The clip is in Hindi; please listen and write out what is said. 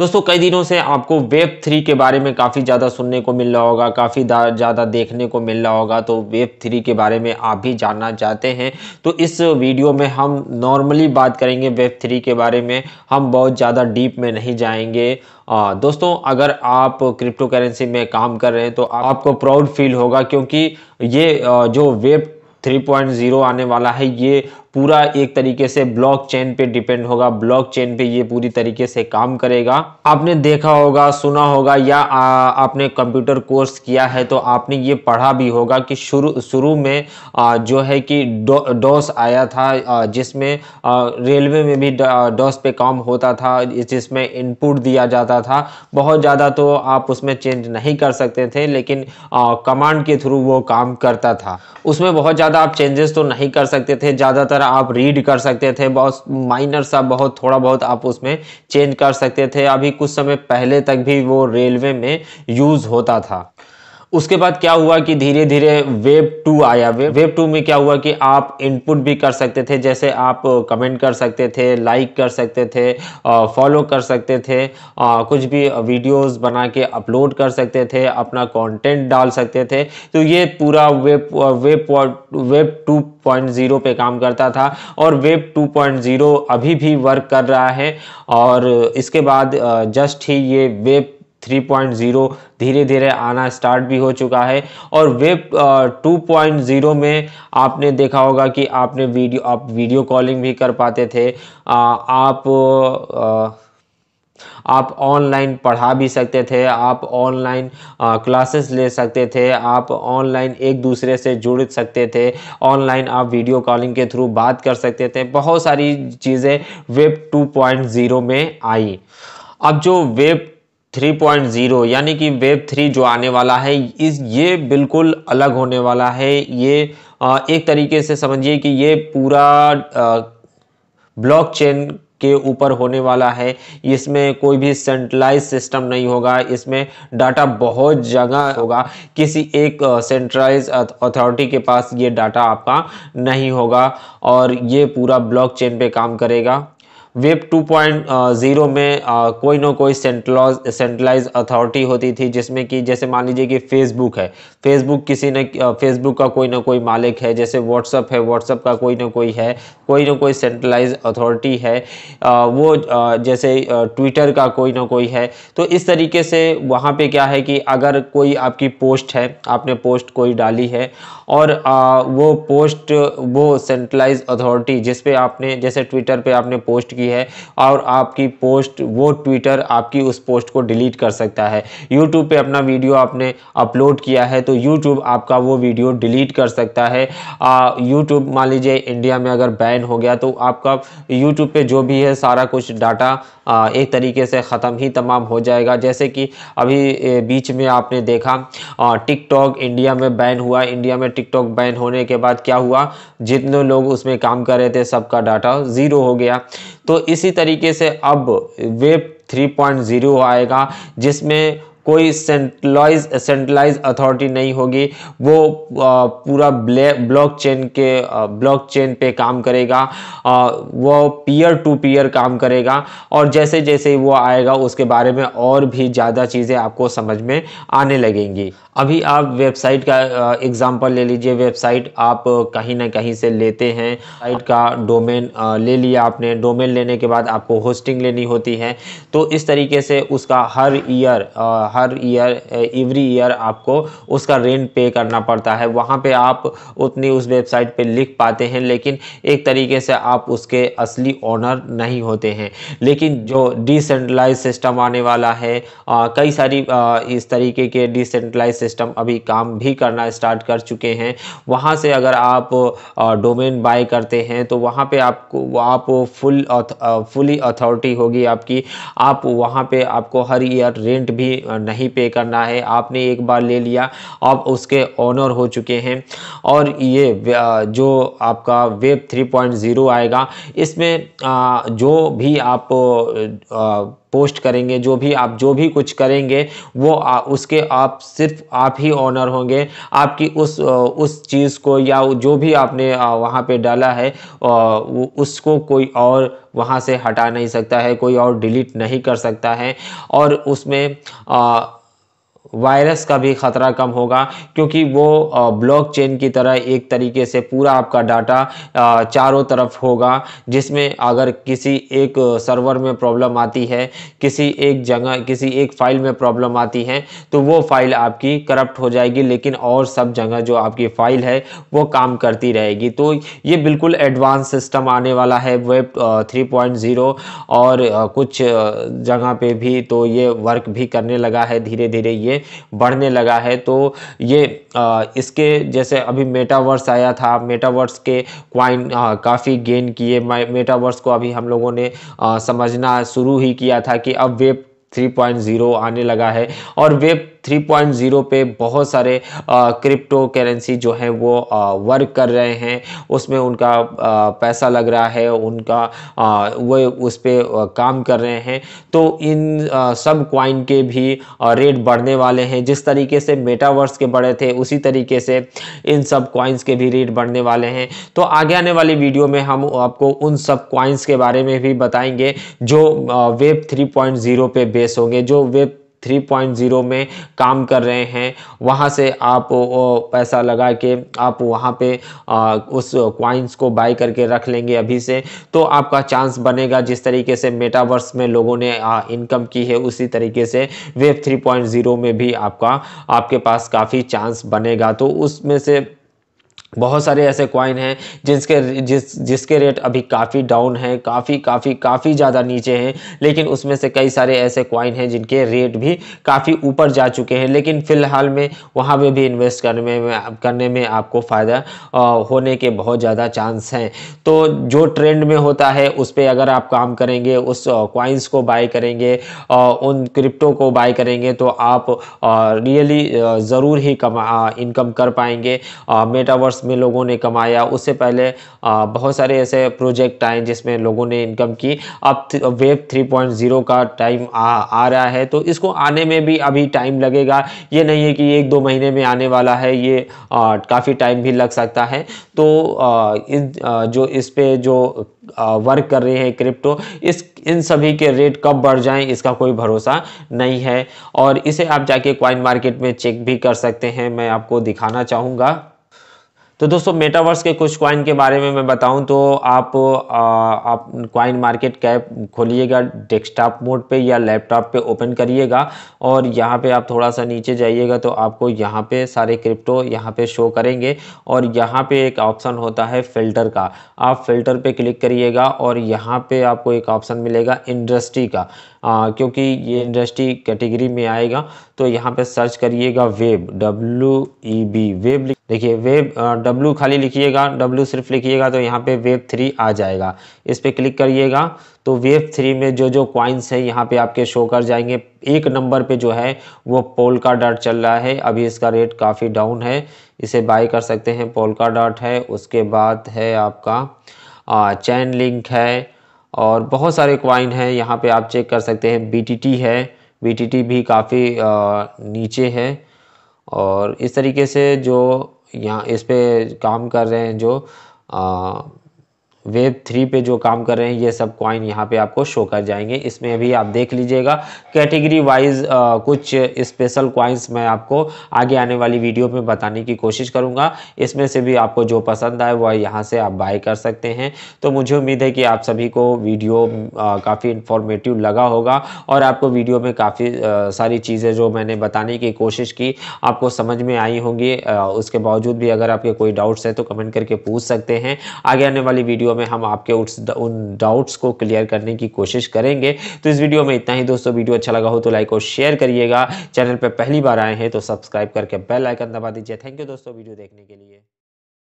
दोस्तों कई दिनों से आपको वेब थ्री के बारे में काफ़ी ज़्यादा सुनने को मिल रहा होगा काफ़ी ज़्यादा देखने को मिल रहा होगा तो वेब थ्री के बारे में आप भी जानना चाहते हैं तो इस वीडियो में हम नॉर्मली बात करेंगे वेब थ्री के बारे में हम बहुत ज़्यादा डीप में नहीं जाएंगे आ, दोस्तों अगर आप क्रिप्टो करेंसी में काम कर रहे हैं तो आपको प्राउड फील होगा क्योंकि ये जो वेब 3.0 आने वाला है ये पूरा एक तरीके से ब्लॉकचेन पे डिपेंड होगा ब्लॉकचेन पे ये पूरी तरीके से काम करेगा आपने देखा होगा सुना होगा या आ, आपने कंप्यूटर कोर्स किया है तो आपने ये पढ़ा भी होगा कि शुरू शुरू में आ, जो है कि डॉस डॉस आया था जिसमें रेलवे में भी डॉस पे काम होता था जिसमें इनपुट दिया जाता था बहुत ज़्यादा तो आप उसमें चेंज नहीं कर सकते थे लेकिन कमांड के थ्रू वो काम करता था उसमें बहुत ज़्यादा आप चेंजेस तो नहीं कर सकते थे ज़्यादातर तरह आप रीड कर सकते थे बहुत माइनर सा बहुत थोड़ा बहुत आप उसमें चेंज कर सकते थे अभी कुछ समय पहले तक भी वो रेलवे में यूज़ होता था उसके बाद क्या हुआ कि धीरे धीरे वेब टू आया वेब वेब टू में क्या हुआ कि आप इनपुट भी कर सकते थे जैसे आप कमेंट कर सकते थे लाइक कर सकते थे फॉलो कर सकते थे कुछ भी वीडियोस बना के अपलोड कर सकते थे अपना कंटेंट डाल सकते थे तो ये पूरा web web web two point zero पर काम करता था और वेब टू पॉइंट ज़ीरो अभी भी वर्क कर रहा है और इसके बाद जस्ट ही ये वेब 3.0 धीरे धीरे आना स्टार्ट भी हो चुका है और वेब टू पॉइंट ज़ीरो में आपने देखा होगा कि आपने वीडियो आप वीडियो कॉलिंग भी कर पाते थे आ, आप आ, आप ऑनलाइन पढ़ा भी सकते थे आप ऑनलाइन क्लासेस ले सकते थे आप ऑनलाइन एक दूसरे से जुड़ सकते थे ऑनलाइन आप वीडियो कॉलिंग के थ्रू बात कर सकते थे बहुत सारी चीज़ें वेब 2.0 में आई अब जो वेब 3.0 यानी कि वेब थ्री जो आने वाला है इस ये बिल्कुल अलग होने वाला है ये एक तरीके से समझिए कि ये पूरा ब्लॉकचेन के ऊपर होने वाला है इसमें कोई भी सेंट्रलाइज सिस्टम नहीं होगा इसमें डाटा बहुत जगह होगा किसी एक सेंट्रलाइज अथॉरिटी के पास ये डाटा आपका नहीं होगा और ये पूरा ब्लॉकचेन पे काम करेगा वेब 2.0 में आ, कोई ना कोई सेंट्रलाइज सेंट्रलाइज अथॉरिटी होती थी जिसमें कि जैसे मान लीजिए कि फेसबुक है फेसबुक किसी ने फेसबुक का कोई ना कोई मालिक है जैसे व्हाट्सअप है व्हाट्सअप का कोई ना कोई है कोई ना कोई सेंट्रलाइज अथॉरिटी है वो जैसे ट्विटर का कोई ना कोई है तो इस तरीके से वहाँ पे क्या है कि अगर कोई आपकी पोस्ट है आपने पोस्ट कोई डाली है और वो पोस्ट वो सेंट्रलाइज अथॉरिटी जिस पे आपने जैसे ट्विटर पे आपने पोस्ट की है और आपकी पोस्ट वो ट्विटर आपकी उस पोस्ट को डिलीट कर सकता है यूट्यूब पे अपना वीडियो आपने अपलोड किया है तो यूट्यूब आपका वो वीडियो डिलीट कर सकता है यूट्यूब मान लीजिए इंडिया में अगर बैन गाइड हो गया तो आपका यूट्यूब पे जो भी है सारा कुछ डाटा एक तरीके से ख़त्म ही तमाम हो जाएगा जैसे कि अभी बीच में आपने देखा टिकटॉक इंडिया में बैन हुआ इंडिया में टिकटॉक बैन होने के बाद क्या हुआ जितने लोग उसमें काम कर रहे थे सबका डाटा ज़ीरो हो गया तो इसी तरीके से अब वेब 3.0 आएगा जिसमें कोई सेंट्रलाइज सेंट्रलाइज अथॉरिटी नहीं होगी वो पूरा ब्लॉक चेन के ब्लॉक चेन पे काम करेगा वो पीयर टू पीयर काम करेगा और जैसे जैसे वो आएगा उसके बारे में और भी ज़्यादा चीज़ें आपको समझ में आने लगेंगी अभी आप वेबसाइट का एग्ज़ाम्पल ले लीजिए वेबसाइट आप कहीं ना कहीं से लेते हैं साइट का डोमेन ले लिया आपने डोमेन लेने के बाद आपको होस्टिंग लेनी होती है तो इस तरीके से उसका हर ईयर हर ईयर एवरी ईयर आपको उसका रेंट पे करना पड़ता है वहाँ पे आप उतनी उस वेबसाइट पे लिख पाते हैं लेकिन एक तरीके से आप उसके असली ऑनर नहीं होते हैं लेकिन जो डिसेंट्रलाइज सिस्टम आने वाला है आ, कई सारी आ, इस तरीके के डिसेंट्रलाइज सिस्टम अभी काम भी करना स्टार्ट कर चुके हैं वहाँ से अगर आप डोमेन बाय करते हैं तो वहाँ पे आपको आप फुल फुली अथॉरिटी होगी आपकी आप वहाँ पे आपको हर ईयर रेंट भी नहीं पे करना है आपने एक बार ले लिया आप उसके ऑनर हो चुके हैं और ये जो आपका वेब 3.0 आएगा इसमें जो भी आप पोस्ट करेंगे जो भी आप जो भी कुछ करेंगे वो आ, उसके आप सिर्फ आप ही ऑनर होंगे आपकी उस उस चीज़ को या जो भी आपने वहाँ पे डाला है उसको कोई और वहाँ से हटा नहीं सकता है कोई और डिलीट नहीं कर सकता है और उसमें आ, वायरस का भी ख़तरा कम होगा क्योंकि वो ब्लॉकचेन की तरह एक तरीके से पूरा आपका डाटा चारों तरफ होगा जिसमें अगर किसी एक सर्वर में प्रॉब्लम आती है किसी एक जगह किसी एक फ़ाइल में प्रॉब्लम आती है तो वो फ़ाइल आपकी करप्ट हो जाएगी लेकिन और सब जगह जो आपकी फ़ाइल है वो काम करती रहेगी तो ये बिल्कुल एडवांस सिस्टम आने वाला है वेब थ्री और कुछ जगह पर भी तो ये वर्क भी करने लगा है धीरे धीरे ये में बढ़ने लगा है तो ये इसके जैसे अभी मेटावर्स आया था मेटावर्स के क्वाइन काफ़ी गेन किए मेटावर्स को अभी हम लोगों ने समझना शुरू ही किया था कि अब वेब 3.0 आने लगा है और वेब 3.0 पे बहुत सारे क्रिप्टो करेंसी जो है वो वर्क कर रहे हैं उसमें उनका पैसा लग रहा है उनका वो उस पर काम कर रहे हैं तो इन सब क्वाइन के भी रेट बढ़ने वाले हैं जिस तरीके से मेटावर्स के बढ़े थे उसी तरीके से इन सब क्वाइंस के भी रेट बढ़ने वाले हैं तो आगे आने वाली वीडियो में हम आपको उन सब क्वाइंस के बारे में भी बताएंगे जो वेब 3.0 पे बेस होंगे जो वेब 3.0 में काम कर रहे हैं वहाँ से आप पैसा लगा के आप वहाँ पे उस क्वाइंस को बाय करके रख लेंगे अभी से तो आपका चांस बनेगा जिस तरीके से मेटावर्स में लोगों ने इनकम की है उसी तरीके से वेब 3.0 में भी आपका आपके पास काफ़ी चांस बनेगा तो उसमें से बहुत सारे ऐसे कॉइन हैं जिसके जिस जिसके रेट अभी काफ़ी डाउन है काफ़ी काफ़ी काफ़ी ज़्यादा नीचे हैं लेकिन उसमें से कई सारे ऐसे कॉइन हैं जिनके रेट भी काफ़ी ऊपर जा चुके हैं लेकिन फ़िलहाल में वहाँ पे भी इन्वेस्ट करने में करने में आपको फ़ायदा होने के बहुत ज़्यादा चांस हैं तो जो ट्रेंड में होता है उस पर अगर आप काम करेंगे उस कॉइन्स को बाई करेंगे उन क्रिप्टो को बाई करेंगे तो आप रियली ज़रूर ही कमा इनकम कर पाएंगे मेटावर्स वर्ष में लोगों ने कमाया उससे पहले बहुत सारे ऐसे प्रोजेक्ट आए जिसमें लोगों ने इनकम की अब वेब 3.0 का टाइम आ, आ रहा है तो इसको आने में भी अभी टाइम लगेगा ये नहीं है कि एक दो महीने में आने वाला है ये काफ़ी टाइम भी लग सकता है तो आ, इस, जो इस पर जो वर्क कर रहे हैं क्रिप्टो इस इन सभी के रेट कब बढ़ जाएं इसका कोई भरोसा नहीं है और इसे आप जाके क्वाइन मार्केट में चेक भी कर सकते हैं मैं आपको दिखाना चाहूँगा तो दोस्तों मेटावर्स के कुछ क्वाइन के बारे में मैं बताऊं तो आप आ, आप क्वाइन मार्केट कैप खोलिएगा डेस्कटॉप मोड पे या लैपटॉप पे ओपन करिएगा और यहाँ पे आप थोड़ा सा नीचे जाइएगा तो आपको यहाँ पे सारे क्रिप्टो यहाँ पे शो करेंगे और यहाँ पे एक ऑप्शन होता है फ़िल्टर का आप फ़िल्टर पे क्लिक करिएगा और यहाँ पर आपको एक ऑप्शन मिलेगा इंडस्ट्री का आ, क्योंकि ये इंडस्ट्री कैटेगरी में आएगा तो यहाँ पर सर्च करिएगा web W E B web देखिए वेब डब्ल्यू खाली लिखिएगा डब्लू सिर्फ लिखिएगा तो यहाँ पे वेब थ्री आ जाएगा इस पर क्लिक करिएगा तो वेब थ्री में जो जो क्वाइंस हैं यहाँ पे आपके शो कर जाएंगे एक नंबर पे जो है वो पोल का डॉट चल रहा है अभी इसका रेट काफ़ी डाउन है इसे बाय कर सकते हैं पोल का डॉट है उसके बाद है आपका चैन लिंक है और बहुत सारे कॉइन हैं यहाँ पर आप चेक कर सकते हैं बी है बी भी काफ़ी नीचे है और इस तरीके से जो यहाँ इस पर काम कर रहे हैं जो वेब थ्री पे जो काम कर रहे हैं ये सब कॉइन यहाँ पे आपको शो कर जाएंगे इसमें अभी आप देख लीजिएगा कैटेगरी वाइज कुछ स्पेशल कॉइन्स मैं आपको आगे आने वाली वीडियो में बताने की कोशिश करूँगा इसमें से भी आपको जो पसंद आए वह यहाँ से आप बाय कर सकते हैं तो मुझे उम्मीद है कि आप सभी को वीडियो काफ़ी इन्फॉर्मेटिव लगा होगा और आपको वीडियो में काफ़ी सारी चीज़ें जो मैंने बताने की कोशिश की आपको समझ में आई होंगी उसके बावजूद भी अगर आपके कोई डाउट्स है तो कमेंट करके पूछ सकते हैं आगे आने वाली वीडियो में हम आपके उन डाउट्स को क्लियर करने की कोशिश करेंगे तो इस वीडियो में इतना ही दोस्तों वीडियो अच्छा लगा हो तो लाइक और शेयर करिएगा चैनल पर पहली बार आए हैं तो सब्सक्राइब करके बेल आइकन दबा दीजिए थैंक यू दोस्तों वीडियो देखने के लिए